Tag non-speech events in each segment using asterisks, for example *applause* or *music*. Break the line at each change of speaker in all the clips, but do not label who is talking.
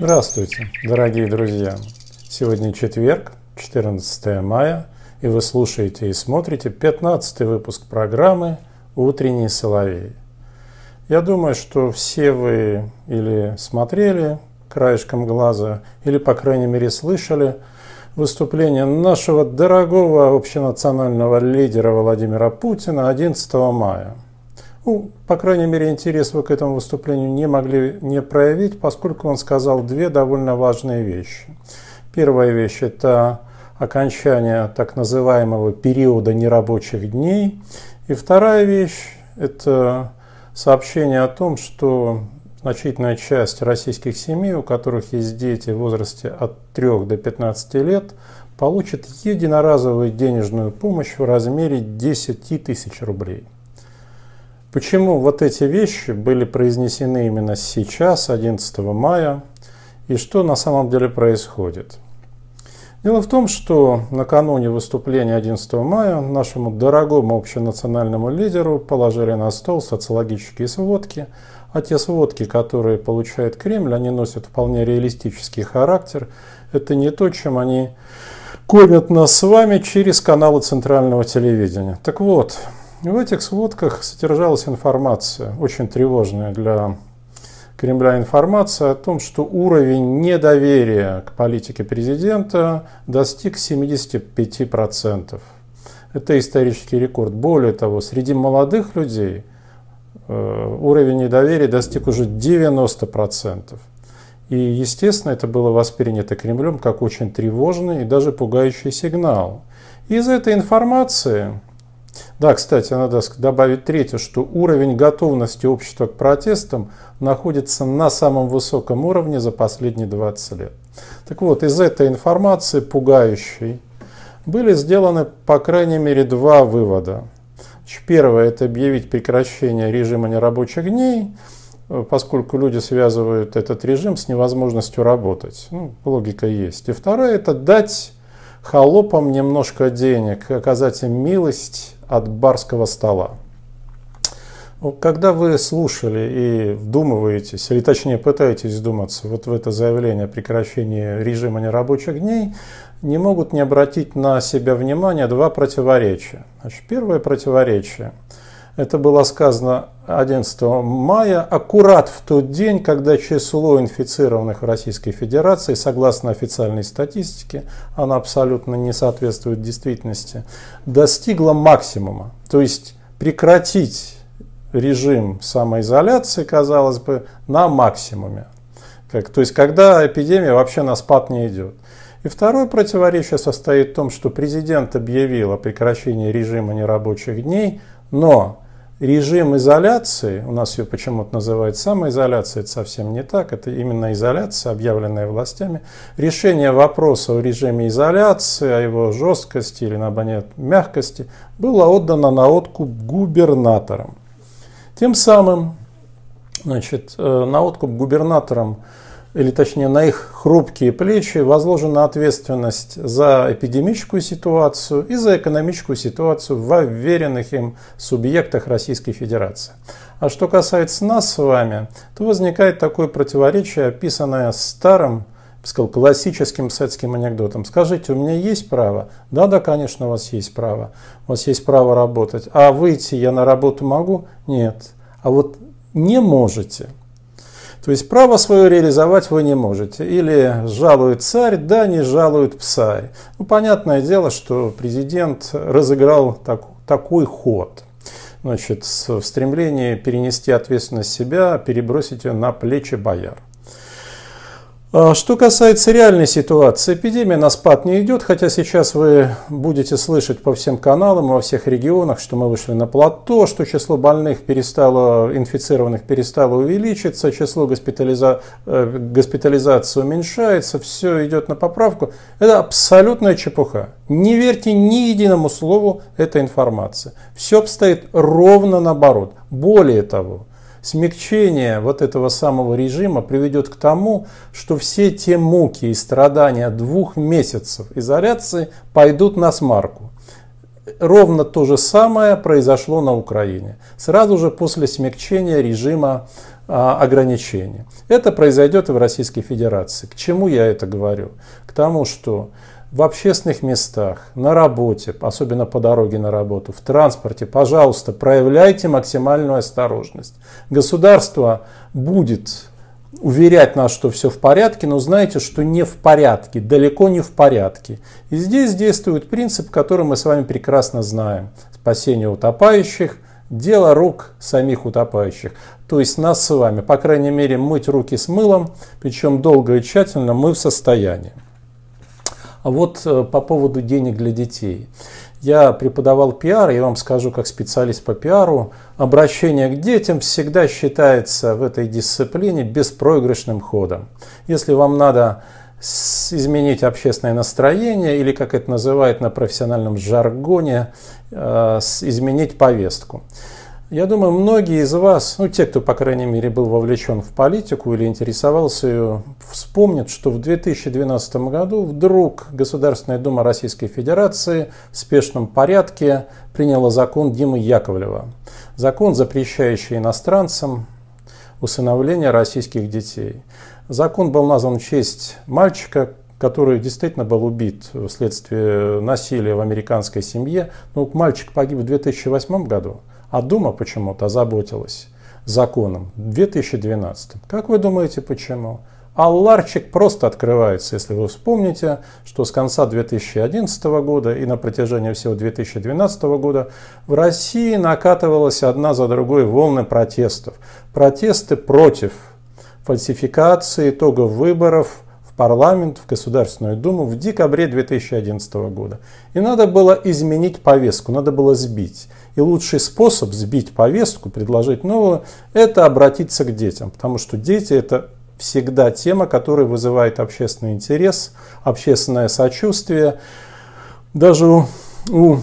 Здравствуйте, дорогие друзья! Сегодня четверг, 14 мая, и вы слушаете и смотрите 15 выпуск программы «Утренний соловей». Я думаю, что все вы или смотрели краешком глаза, или, по крайней мере, слышали выступление нашего дорогого общенационального лидера Владимира Путина 11 мая – ну, по крайней мере, интерес вы к этому выступлению не могли не проявить, поскольку он сказал две довольно важные вещи. Первая вещь – это окончание так называемого периода нерабочих дней. И вторая вещь – это сообщение о том, что значительная часть российских семей, у которых есть дети в возрасте от 3 до 15 лет, получит единоразовую денежную помощь в размере 10 тысяч рублей – Почему вот эти вещи были произнесены именно сейчас, 11 мая, и что на самом деле происходит? Дело в том, что накануне выступления 11 мая нашему дорогому общенациональному лидеру положили на стол социологические сводки, а те сводки, которые получает Кремль, они носят вполне реалистический характер. Это не то, чем они кормят нас с вами через каналы центрального телевидения. Так вот, в этих сводках содержалась информация, очень тревожная для Кремля информация о том, что уровень недоверия к политике президента достиг 75%. Это исторический рекорд. Более того, среди молодых людей э, уровень недоверия достиг уже 90%. И, естественно, это было воспринято Кремлем как очень тревожный и даже пугающий сигнал. Из этой информации да, кстати, надо добавить третье, что уровень готовности общества к протестам находится на самом высоком уровне за последние 20 лет. Так вот, из этой информации пугающей были сделаны, по крайней мере, два вывода. Первое – это объявить прекращение режима нерабочих дней, э, поскольку люди связывают этот режим с невозможностью работать. Ну, логика есть. И второе – это дать холопам немножко денег, оказать им милость от барского стола. Ну, когда вы слушали и вдумываетесь, или точнее пытаетесь вдуматься вот в это заявление о прекращении режима нерабочих дней, не могут не обратить на себя внимание два противоречия. Значит, первое противоречие – это было сказано 11 мая, аккурат в тот день, когда число инфицированных в Российской Федерации, согласно официальной статистике, она абсолютно не соответствует действительности, достигло максимума. То есть прекратить режим самоизоляции, казалось бы, на максимуме. Как, то есть когда эпидемия вообще на спад не идет. И второе противоречие состоит в том, что президент объявил о прекращении режима нерабочих дней, но режим изоляции, у нас ее почему-то называют самоизоляцией, это совсем не так, это именно изоляция, объявленная властями, решение вопроса о режиме изоляции, о его жесткости или, наоборот, мягкости, было отдано на откуп губернаторам. Тем самым, значит, э, на откуп губернаторам или точнее на их хрупкие плечи возложена ответственность за эпидемическую ситуацию и за экономическую ситуацию в уверенных им субъектах Российской Федерации. А что касается нас с вами, то возникает такое противоречие, описанное старым, сказал, классическим советским анекдотом. Скажите, у меня есть право? Да, да, конечно, у вас есть право. У вас есть право работать. А выйти я на работу могу? Нет. А вот не можете – то есть право свое реализовать вы не можете. Или жалует царь, да не жалует псарь. Ну, понятное дело, что президент разыграл так, такой ход. Значит, в стремлении перенести ответственность себя, перебросить ее на плечи бояр. А что касается реальной ситуации, эпидемия на спад не идет, хотя сейчас вы будете слышать по всем каналам, во всех регионах, что мы вышли на плато, что число больных перестало, инфицированных перестало увеличиться, число госпитализа... Э, госпитализации уменьшается, все идет на поправку. Это абсолютная чепуха. Не верьте ни единому слову этой информации. Все обстоит ровно наоборот. Более того, Смягчение вот этого самого режима приведет к тому, что все те муки и страдания двух месяцев изоляции пойдут на смарку. Ровно то же самое произошло на Украине, сразу же после смягчения режима а, ограничений. Это произойдет и в Российской Федерации. К чему я это говорю? К тому, что в общественных местах, на работе, особенно по дороге на работу, в транспорте, пожалуйста, проявляйте максимальную осторожность. Государство будет уверять нас, что все в порядке, но знаете, что не в порядке, далеко не в порядке. И здесь действует принцип, который мы с вами прекрасно знаем. Спасение утопающих – дело рук самих утопающих. То есть нас с вами, по крайней мере, мыть руки с мылом, причем долго и тщательно, мы в состоянии. А вот э, по поводу денег для детей. Я преподавал пиар, я вам скажу, как специалист по пиару, обращение к детям всегда считается в этой дисциплине беспроигрышным ходом. Если вам надо изменить общественное настроение или, как это называют на профессиональном жаргоне, э, изменить повестку. Я думаю, многие из вас, ну те, кто, по крайней мере, был вовлечен в политику или интересовался ее, вспомнят, что в 2012 году вдруг Государственная Дума Российской Федерации в спешном порядке приняла закон Димы Яковлева. Закон, запрещающий иностранцам усыновление российских детей. Закон был назван в честь мальчика, который действительно был убит вследствие насилия в американской семье. Но ну, мальчик погиб в 2008 году. А Дума почему-то заботилась законом 2012. Как вы думаете, почему? Алларчик просто открывается, если вы вспомните, что с конца 2011 года и на протяжении всего 2012 года в России накатывалась одна за другой волны протестов. Протесты против фальсификации итогов выборов в парламент, в Государственную Думу в декабре 2011 года. И надо было изменить повестку, надо было сбить. И лучший способ сбить повестку, предложить новую, это обратиться к детям. Потому что дети это всегда тема, которая вызывает общественный интерес, общественное сочувствие. Даже у, у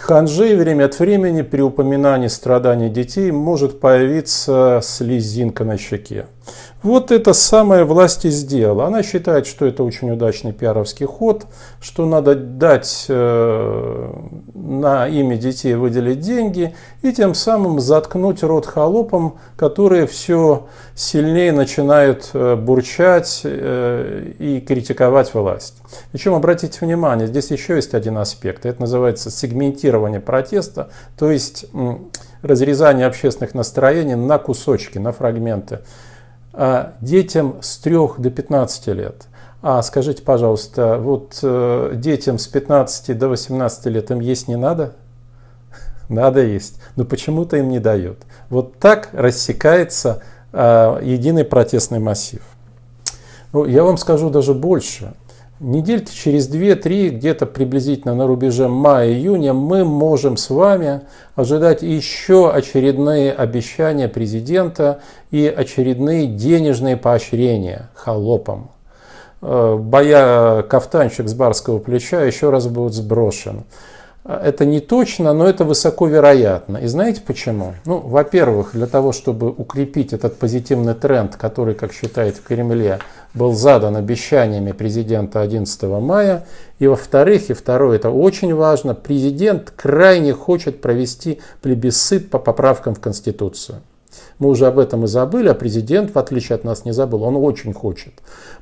Ханжей время от времени при упоминании страданий детей может появиться слезинка на щеке. Вот это самая власть и сделала. Она считает, что это очень удачный пиаровский ход, что надо дать э, на имя детей выделить деньги и тем самым заткнуть рот холопам, которые все сильнее начинают э, бурчать э, и критиковать власть. Причем обратите внимание, здесь еще есть один аспект, это называется сегментирование протеста, то есть разрезание общественных настроений на кусочки, на фрагменты. А, детям с 3 до 15 лет. А скажите, пожалуйста, вот э, детям с 15 до 18 лет им есть не надо? *laughs* Надо есть, но почему-то им не дают. Вот так рассекается а, единый протестный массив. Ну, я вам скажу даже больше. Недельки через 2-3, где-то приблизительно на рубеже мая-июня, мы можем с вами ожидать еще очередные обещания президента и очередные денежные поощрения холопам. Э, боя кафтанчик с барского плеча еще раз будет сброшен. Это не точно, но это высоко вероятно. И знаете почему? Ну, во-первых, для того, чтобы укрепить этот позитивный тренд, который, как считает в Кремле, был задан обещаниями президента 11 мая. И во-вторых, и второе, это очень важно, президент крайне хочет провести плебисцит по поправкам в Конституцию. Мы уже об этом и забыли, а президент, в отличие от нас, не забыл. Он очень хочет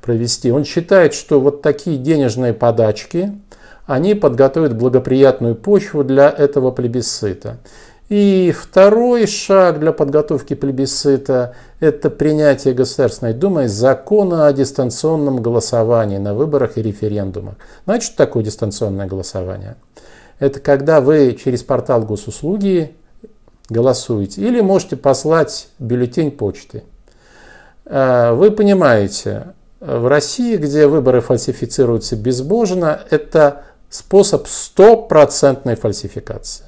провести. Он считает, что вот такие денежные подачки, они подготовят благоприятную почву для этого плебисцита. И второй шаг для подготовки плебисцита – это принятие Государственной Думой закона о дистанционном голосовании на выборах и референдумах. Значит, такое дистанционное голосование. Это когда вы через портал госуслуги голосуете или можете послать бюллетень почты. А, вы понимаете, в России, где выборы фальсифицируются безбожно, это способ стопроцентной фальсификации.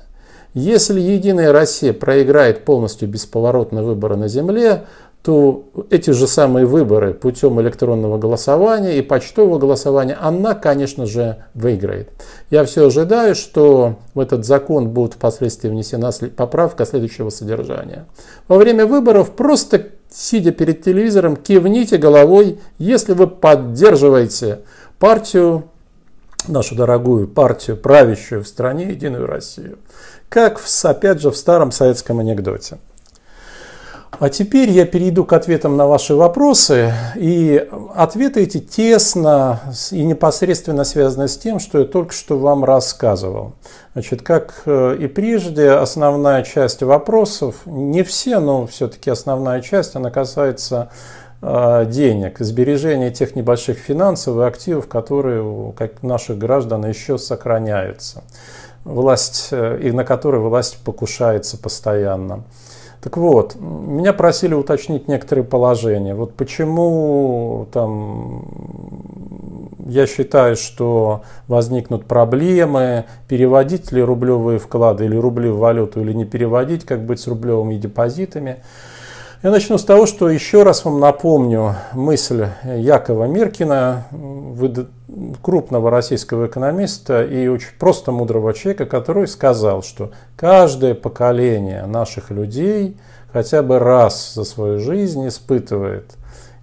Если Единая Россия проиграет полностью бесповоротно выборы на Земле, то эти же самые выборы путем электронного голосования и почтового голосования она, конечно же, выиграет. Я все ожидаю, что в этот закон будет впоследствии внесена поправка следующего содержания. Во время выборов просто сидя перед телевизором, кивните головой, если вы поддерживаете партию, нашу дорогую партию, правящую в стране Единую Россию как в, опять же в старом советском анекдоте. А теперь я перейду к ответам на ваши вопросы. И ответы эти тесно и непосредственно связаны с тем, что я только что вам рассказывал. Значит, как э, и прежде, основная часть вопросов, не все, но все-таки основная часть, она касается э, денег, сбережения тех небольших финансов и активов, которые у наших граждан еще сохраняются власть, э, и на который власть покушается постоянно. Так вот, меня просили уточнить некоторые положения. Вот почему там я считаю, что возникнут проблемы, переводить ли рублевые вклады или рубли в валюту, или не переводить, как быть с рублевыми депозитами. Я начну с того, что еще раз вам напомню мысль Якова Миркина, крупного российского экономиста и очень просто мудрого человека, который сказал, что каждое поколение наших людей хотя бы раз за свою жизнь испытывает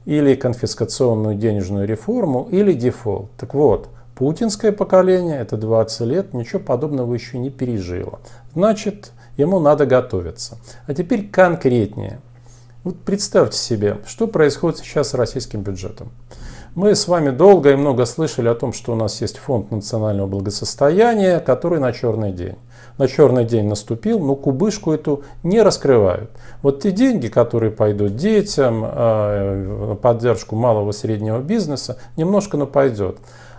или конфискационную денежную реформу, или дефолт. Так вот, путинское поколение, это 20 лет, ничего подобного еще не пережило. Значит, ему надо готовиться. А теперь конкретнее – вот представьте себе, что происходит сейчас с российским бюджетом. Мы с вами долго и много слышали о том, что у нас есть фонд национального благосостояния, который на черный день. На черный день наступил, но кубышку эту не раскрывают. Вот те деньги, которые пойдут детям, э, поддержку малого и среднего бизнеса, немножко пойдет.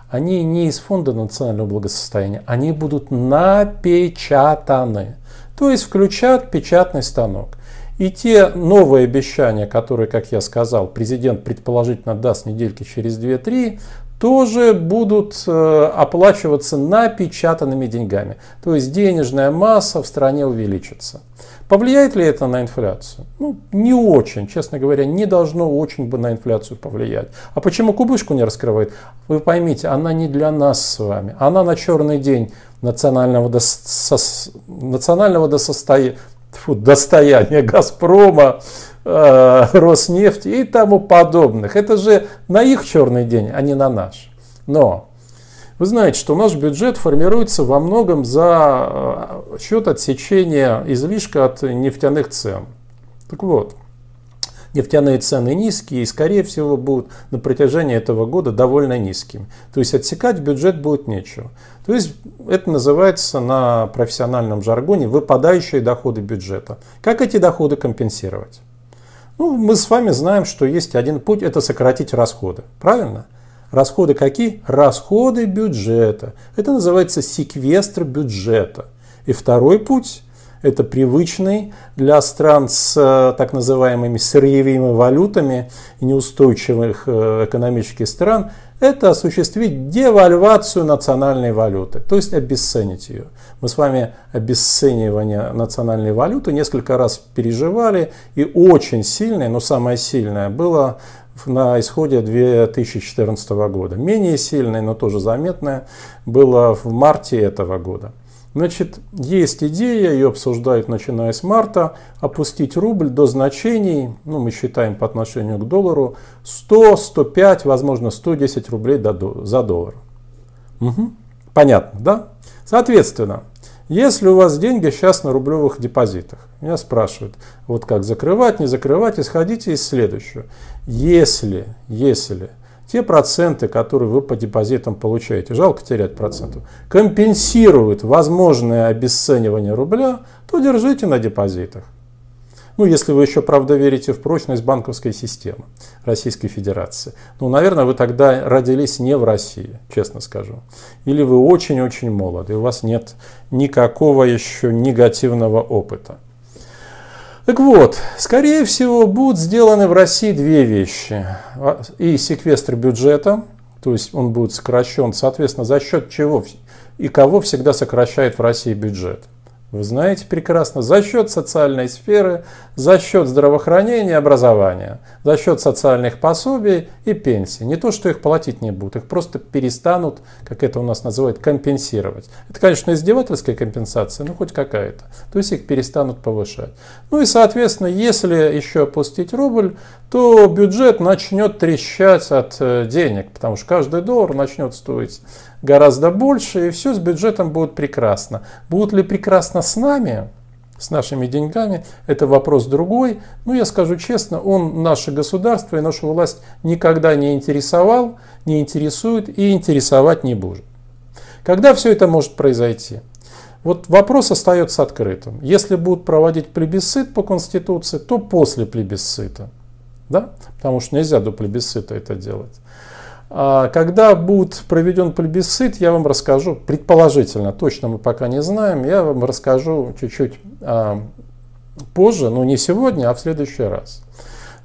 Они не из фонда национального благосостояния, они будут напечатаны. То есть включат печатный станок. И те новые обещания, которые, как я сказал, президент предположительно даст недельки через 2-3, тоже будут э, оплачиваться напечатанными деньгами. То есть денежная масса в стране увеличится. Повлияет ли это на инфляцию? Ну, не очень, честно говоря, не должно очень бы на инфляцию повлиять. А почему кубышку не раскрывает? Вы поймите, она не для нас с вами. Она на черный день национального, досо... национального дососто тьфу, достояние «Газпрома», э, «Роснефти» и тому подобных. Это же на их черный день, а не на наш. Но вы знаете, что наш бюджет формируется во многом за э, счет отсечения излишка от нефтяных цен. Так вот, нефтяные цены низкие и, скорее всего, будут на протяжении этого года довольно низкими. То есть отсекать в бюджет будет нечего. То есть это называется на профессиональном жаргоне выпадающие доходы бюджета. Как эти доходы компенсировать? Ну, мы с вами знаем, что есть один путь – это сократить расходы. Правильно? Расходы какие? Расходы бюджета. Это называется секвестр бюджета. И второй путь это привычный для стран с э, так называемыми сырьевыми валютами неустойчивых э, экономических стран это осуществить девальвацию национальной валюты, то есть обесценить ее. Мы с вами обесценивание национальной валюты несколько раз переживали, и очень сильное, но самое сильное было на исходе 2014 года. Менее сильное, но тоже заметное, было в марте этого года. Значит, есть идея, ее обсуждают начиная с марта, опустить рубль до значений, ну мы считаем по отношению к доллару, 100, 105, возможно 110 рублей за доллар. Угу. Понятно, да? Соответственно, если у вас деньги сейчас на рублевых депозитах, меня спрашивают, вот как закрывать, не закрывать, исходите из следующего. Если, если те проценты, которые вы по депозитам получаете, жалко терять процентов, компенсируют возможное обесценивание рубля, то держите на депозитах. Ну, если вы еще, правда, верите в прочность банковской системы Российской Федерации. Ну, наверное, вы тогда родились не в России, честно скажу. Или вы очень-очень молоды, у вас нет никакого еще негативного опыта. Так вот, скорее всего, будут сделаны в России две вещи. А, и секвестр бюджета, то есть он будет сокращен, соответственно, за счет чего и кого всегда сокращает в России бюджет – вы знаете прекрасно, за счет социальной сферы, за счет здравоохранения и образования, за счет социальных пособий и пенсий. Не то, что их платить не будут, их просто перестанут, как это у нас называют, компенсировать. Это, конечно, издевательская компенсация, но хоть какая-то. То есть их перестанут повышать. Ну и, соответственно, если еще опустить рубль, то бюджет начнет трещать от э, денег, потому что каждый доллар начнет стоить гораздо больше, и все с бюджетом будет прекрасно. будут ли прекрасно с нами, с нашими деньгами, это вопрос другой. Но я скажу честно, он наше государство и нашу власть никогда не интересовал, не интересует и интересовать не будет. Когда все это может произойти? Вот вопрос остается открытым. Если будут проводить плебисцит по Конституции, то после плебисцита. Да? Потому что нельзя до плебисцита это делать. А, когда будет проведен плебисцит, я вам расскажу, предположительно, точно мы пока не знаем, я вам расскажу чуть-чуть а, позже, но не сегодня, а в следующий раз.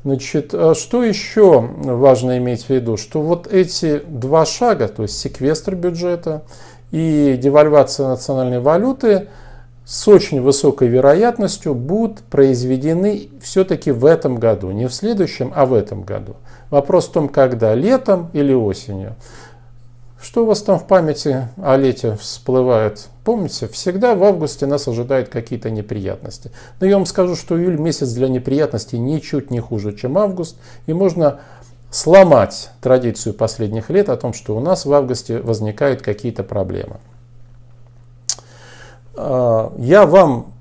Значит, а, что еще важно иметь в виду, что вот эти два шага, то есть секвестр бюджета и девальвация национальной валюты, с очень высокой вероятностью будут произведены все-таки в этом году, не в следующем, а в этом году. Вопрос в том, когда, летом или осенью. Что у вас там в памяти о лете всплывает? Помните, всегда в августе нас ожидают какие-то неприятности. Но я вам скажу, что июль месяц для неприятностей ничуть не хуже, чем август. И можно сломать традицию последних лет о том, что у нас в августе возникают какие-то проблемы. А, я вам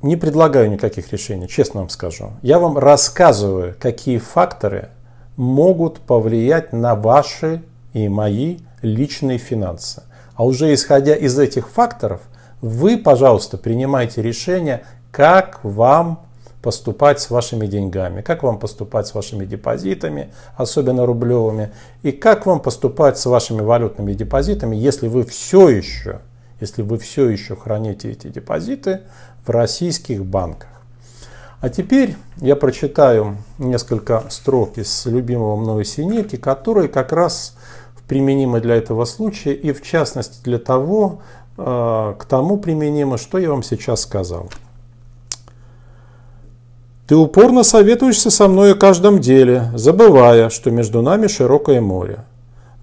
не предлагаю никаких решений, честно вам скажу. Я вам рассказываю, какие факторы – могут повлиять на ваши и мои личные финансы. А уже исходя из этих факторов, вы, пожалуйста, принимайте решение, как вам поступать с вашими деньгами, как вам поступать с вашими депозитами, особенно рублевыми, и как вам поступать с вашими валютными депозитами, если вы все еще, если вы все еще храните эти депозиты в российских банках. А теперь я прочитаю несколько строк из любимого мною Синеки, которые как раз применимы для этого случая и в частности для того, э, к тому применимо, что я вам сейчас сказал. Ты упорно советуешься со мной о каждом деле, забывая, что между нами широкое море.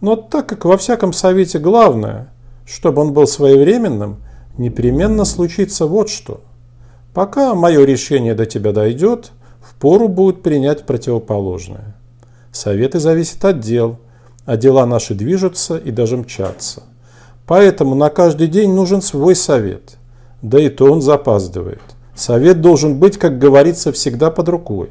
Но так как во всяком совете главное, чтобы он был своевременным, непременно случится вот что – Пока мое решение до тебя дойдет, впору будет принять противоположное. Советы зависят от дел, а дела наши движутся и даже мчатся. Поэтому на каждый день нужен свой совет. Да и то он запаздывает. Совет должен быть, как говорится, всегда под рукой.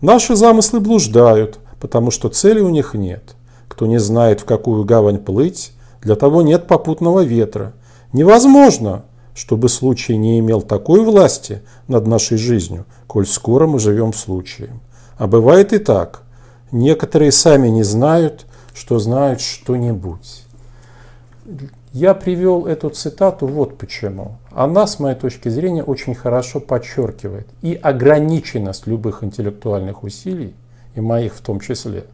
Наши замыслы блуждают, потому что цели у них нет. Кто не знает, в какую гавань плыть, для того нет попутного ветра. Невозможно, чтобы случай не имел такой власти над нашей жизнью, коль скоро мы живем случаем. А бывает и так. Некоторые сами не знают, что знают что-нибудь. Я привел эту цитату вот почему. Она, с моей точки зрения, очень хорошо подчеркивает и ограниченность любых интеллектуальных усилий, и моих в том числе,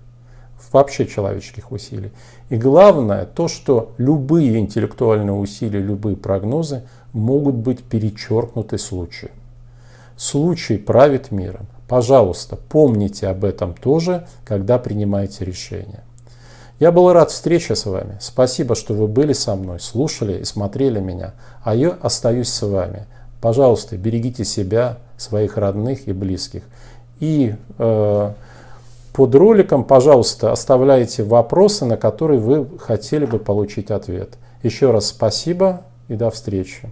вообще человеческих усилий. И главное, то, что любые интеллектуальные усилия, любые прогнозы могут быть перечеркнуты случаи. Случай правит миром. Пожалуйста, помните об этом тоже, когда принимаете решение. Я был рад встрече с вами. Спасибо, что вы были со мной, слушали и смотрели меня. А я остаюсь с вами. Пожалуйста, берегите себя, своих родных и близких. И э, под роликом, пожалуйста, оставляйте вопросы, на которые вы хотели бы получить ответ. Еще раз спасибо и до встречи.